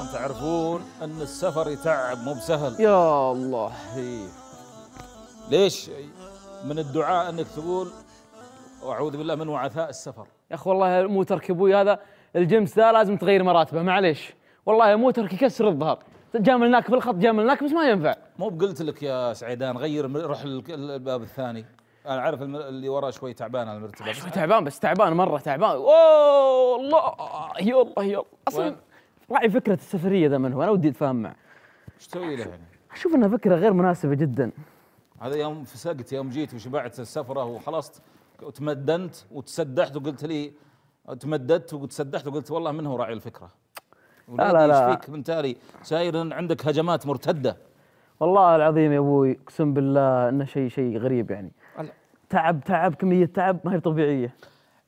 طبعا تعرفون ان السفر يتعب مو بسهل يا الله هي. ليش من الدعاء انك تقول واعوذ بالله من وعثاء السفر يا اخي والله مو ترك ابوي هذا الجمس ذا لازم تغير مراتبه معليش والله مو ترك يكسر الظهر جاملناك الخط جاملناك بس ما ينفع مو بقلت لك يا سعيدان غير روح الباب الثاني انا عارف اللي ورا شوي تعبان على المرتبه شوي تعبان بس تعبان مره تعبان اوه الله يلا يلا اصلا راعي فكره السفريه ذا من هو انا ودي اتفاهم معه ايش تسوي له يعني؟ اشوف انها فكره غير مناسبه جدا هذا يوم فسقت يوم جيت وشبعت السفره وخلاص وتمدنت وتسدحت وقلت لي تمددت وتسدحت وقلت والله من هو راعي الفكره لا لا لا ايش فيك من تاري ساير عندك هجمات مرتده والله العظيم يا ابوي اقسم بالله انه شيء شيء غريب يعني تعب تعب كميه تعب ما هي طبيعيه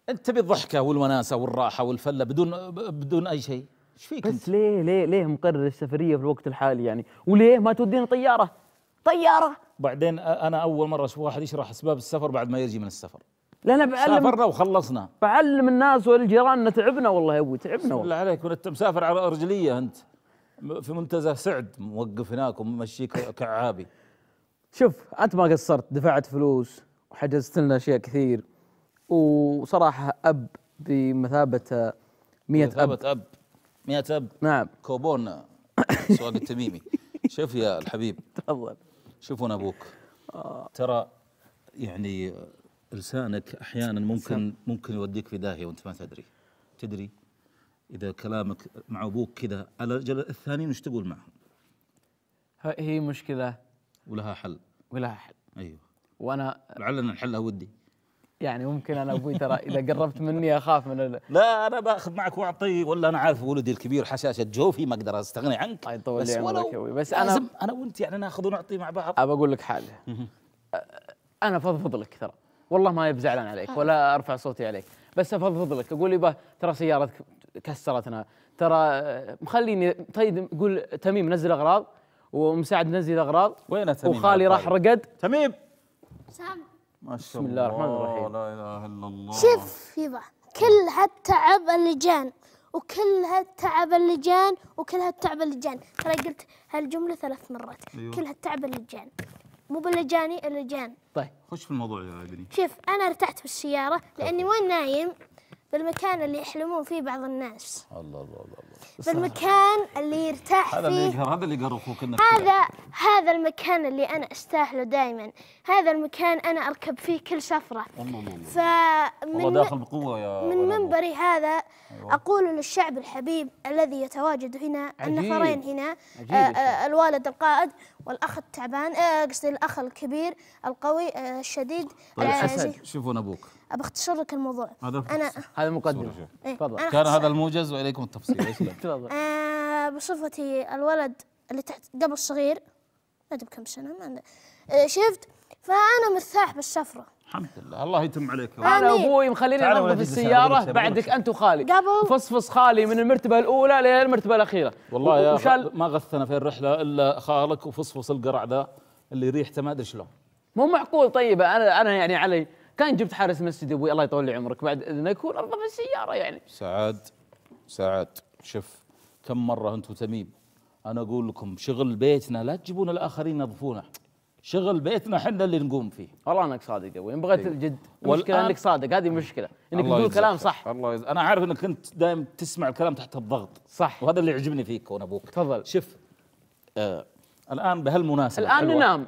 انت تبي الضحكه والوناسه والراحه والفله بدون بدون اي شيء ايش فيك بس انت؟ ليه ليه ليه مقرر السفريه في الوقت الحالي يعني وليه ما تودينا طياره طياره بعدين انا اول مره اشوف واحد يشرح اسباب السفر بعد ما يجي من السفر لا انا بعلم سافرنا وخلصنا بعلم الناس والجيران ان تعبنا والله يا ابوي تعبنا والله عليك انت مسافر على رجليه انت في منتزه سعد موقف هناك وممشيك كعابي شوف انت ما قصرت دفعت فلوس وحجزت لنا اشياء كثير وصراحه اب بمثابه مئة اب, أب 100 اب نعم كوبون سواق التميمي شوف يا الحبيب تفضل شوف انا ابوك آه. ترى يعني لسانك احيانا ممكن ممكن يوديك في داهيه وانت ما تدري تدري اذا كلامك مع ابوك كذا على الثانيين وش تقول معهم؟ هي مشكله ولها حل ولها حل ايوه وانا لعلنا نحلها ودي يعني ممكن انا ابوي ترى اذا قربت مني اخاف من ال... لا انا باخذ معك واعطي ولا انا عارف ولدي الكبير حساسه جوفي ما اقدر استغني عنك طيب طول بس عمرك ولو بس انا لازم انا وانت يعني ناخذ ونعطي مع بعض ابى اقول لك حاجه انا افضفض لك ترى والله ما يبزعلان عليك آه. ولا ارفع صوتي عليك بس افضفض لك اقول يبا ترى سيارتك كسرتنا ترى آه، مخليني طيب قول تميم نزل اغراض ومساعد نزل اغراض وين تميم وخالي راح طيب. رقد تميم سام ما شاء الله بسم الله الرحمن الرحيم لا اله الا الله شوف يبا كل هالتعب اللي جان وكل هالتعب اللي جان وكل هالتعب اللي جان ترى قلت هالجمله ثلاث مرات أيوه. كل هالتعب اللي جان مو باللي جاني اللي جان طيب خش في الموضوع يا ابني شوف انا ارتحت بالسياره لاني وين نايم بالمكان اللي يحلمون فيه بعض الناس الله الله الله, الله. بالمكان اللي يرتاح هذا فيه اللي هذا اللي يقهر اخوك هذا هذا المكان اللي أنا أستاهله دائما هذا المكان أنا أركب فيه كل سفره فمن داخل بقوة يا من منبري هذا أيوة. أقول للشعب الحبيب الذي يتواجد هنا عجيب. النفرين هنا آآ آه، آآ آه، الوالد القائد والأخ التعبان آه، قصدي الأخ الكبير القوي الشديد شوفوا طيب، العزيز شوفون أبوك أختصر لك الموضوع هذا أنا هذا مقدم إيه، تفضل كان هذا الموجز وإليكم التفصيل تفضل بصفتي الولد اللي تحت قبل الصغير ادري بكم سنه ما آه، شفت فانا مرتاح بالسفره الحمد لله الله يتم عليك انا ابوي مخليني في السياره بعدك انت وخالي قبل فصفص خالي من المرتبه الاولى للمرتبه الاخيره والله يا وشال... ما غثنا في الرحله الا خالك وفصفص القرع ذا اللي ريحته ما ادري شلون مو معقول طيب انا انا يعني علي كان جبت حارس مسجد ابوي الله يطول لي عمرك بعد اذنك في السياره يعني سعد سعد شوف كم مره انت وتميم انا اقول لكم شغل بيتنا لا تجيبون الاخرين ينظفونه شغل بيتنا احنا اللي نقوم فيه والله انك صادق ابوي ان بغيت الجد إيه. المشكله انك صادق هذه مشكله انك تقول كلام صح الله يزل. انا عارف انك انت دائما تسمع الكلام تحت الضغط صح وهذا اللي يعجبني فيك كون ابوك تفضل شوف آه الان بهالمناسبه الان ننام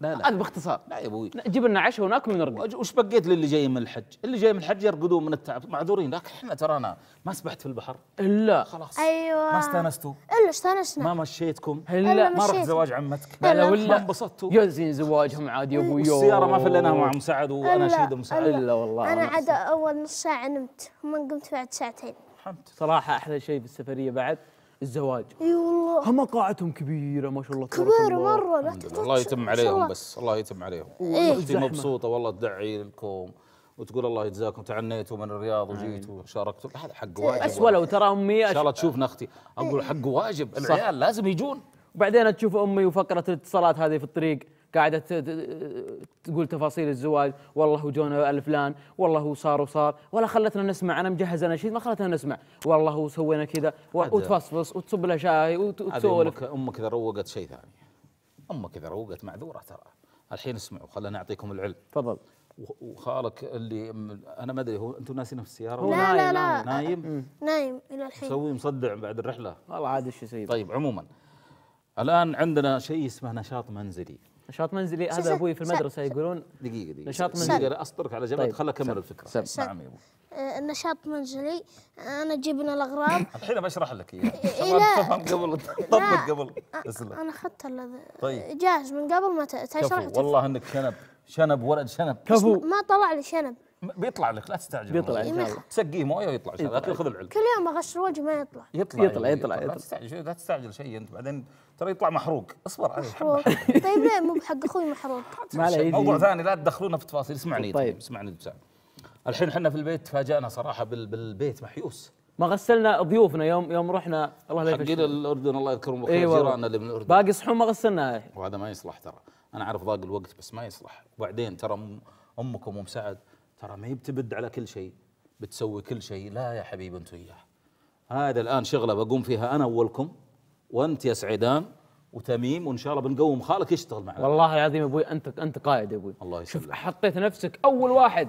لا لا هذا باختصار لا يا ابوي جيب لنا عشاء وناكل ونرقد وش بقيت للي جاي من الحج؟ اللي جاي من الحج يرقدون من التعب معذورين لكن احنا ترانا ما سبحت في البحر الا خلاص ايوه ما استانستوا الا استانسنا ما مشيتكم الا ما رحت زواج عمتك لا لا ولا ما انبسطتوا يزين زواجهم عادي يا ابوي السياره ما فلناها مع ام سعد وانا شيد ام سعد الا والله انا عاد اول نص ساعه نمت ومن قمت بعد ساعتين صراحه احلى شيء في السفريه بعد الزواج اي والله هم قاعتهم كبيره ما شاء الله كبيره مره الله. الله يتم عليهم بس الله يتم عليهم إيه. اختي إيه؟ مبسوطه والله تدعي لكم وتقول الله يجزاكم تعنيتوا من الرياض وجيتوا وشاركتوا هذا حق إيه، واجب اسوء لو ترى امي ان شاء الله تشوفنا اختي اقول إيه. حق واجب العيال لازم يجون وبعدين تشوف امي وفقره الاتصالات هذه في الطريق قاعده تقول تفاصيل الزواج والله وجونا الفلان والله وصار وصار ولا خلتنا نسمع انا مجهز انا شيء ما خلتنا نسمع والله وسوينا كذا وتفصفص وتصب له شاي وتسولف امك امك اذا روقت شيء ثاني امك اذا روقت معذوره ترى الحين اسمعوا خلنا نعطيكم العلم تفضل وخالك اللي انا ما ادري هو انتم ناسينه في السياره هو لا لا لا نايم نايم, نايم الى الحين مسوي مصدع بعد الرحله والله عاد ايش يسوي طيب عموما الان عندنا شيء اسمه نشاط منزلي نشاط منزلي هذا ابوي في المدرسه يقولون دقيقه دقيقه نشاط منزلي انا اسطرك على جمال طيب خلها كمل الفكره سمع النشاط منزلي آه، انا جبنا الاغراض الحين بشرح لك اياها إيه، إيه، لا تفهم قبل طبق قبل آه، انا اخذت طيب جاهز من قبل ما تشرح والله انك كنب شنب ولد شنب كفو ما طلع لي شنب بيطلع لك لا تستعجل بيطلع لك تسقيه مويه ويطلع يطلع خذ العلم كل يوم اغشر وجهي ما يطلع يطلع يطلع يطلع, يطلع, يطلع. لا تستعجل لا تستعجل شيء انت بعدين ترى يطلع محروق اصبر عليه محروق طيب ليه مو بحق اخوي محروق موضوع ثاني لا تدخلونا في تفاصيل اسمعني طيب اسمعني بسام الحين احنا في البيت تفاجئنا صراحه بالبيت محيوس ما غسلنا ضيوفنا يوم يوم رحنا الله لا يفشل حقين الاردن الله يذكرهم بخير أيوة جيراننا اللي من الاردن باقي صحون ما غسلناها وهذا ما يصلح ترى انا اعرف ضاق الوقت بس ما يصلح وبعدين ترى امك ام سعد ترى ما هي بتبد على كل شيء بتسوي كل شيء لا يا حبيبي انت وياه هذا الان شغله بقوم فيها انا اولكم وانت يا سعيدان وتميم وان شاء الله بنقوم خالك يشتغل معنا والله العظيم ابوي انت انت قائد يا ابوي الله يسلمك حطيت نفسك اول واحد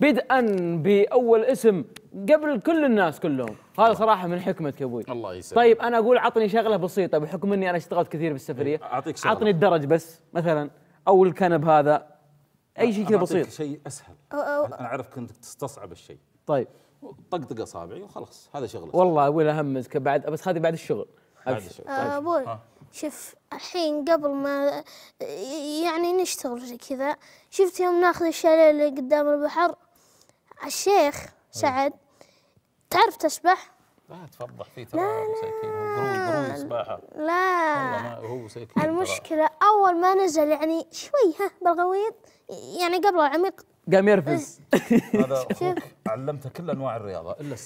بدءا باول اسم قبل كل الناس كلهم هذا صراحه من حكمتك يا ابوي الله يسلمك طيب انا اقول عطني شغله بسيطه بحكم اني انا اشتغلت كثير بالسفريه إيه، اعطيك شغله عطني الدرج بس مثلا او الكنب هذا اي شيء كذا بسيط شيء اسهل انا اعرف كنت تستصعب الشيء طيب طقطق اصابعي وخلاص هذا شغله والله ابوي اهمزك بعد بس هذه بعد الشغل ابوي آه، طيب. شوف الحين قبل ما يعني نشتغل زي كذا شفت يوم ناخذ الشاليه اللي قدام البحر الشيخ سعد تعرف تسبح؟ لا تفضح فيه ترى مساكين هو قروي سباحه لا هو ساكين المشكله ترى. اول ما نزل يعني شوي ها بالغويط يعني قبل العميق قام يرفز إيه. هذا علمته كل انواع الرياضه الا